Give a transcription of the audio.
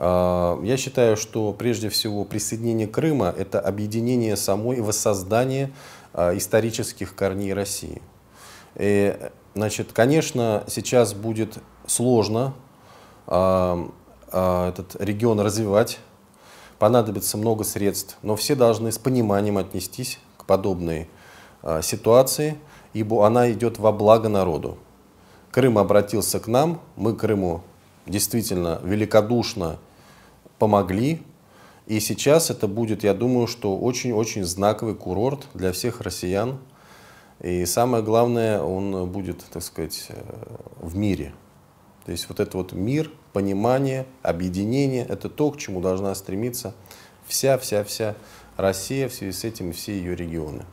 Э, я считаю, что прежде всего присоединение Крыма – это объединение самой и воссоздание э, исторических корней России. И, значит, конечно, сейчас будет сложно э, этот регион развивать, понадобится много средств, но все должны с пониманием отнестись к подобной ситуации, ибо она идет во благо народу. Крым обратился к нам, мы Крыму действительно великодушно помогли. И сейчас это будет, я думаю, что очень-очень знаковый курорт для всех россиян. И самое главное, он будет, так сказать, э, в мире. То есть вот это вот мир, понимание, объединение, это то, к чему должна стремиться вся-вся-вся Россия в связи с этим все ее регионы.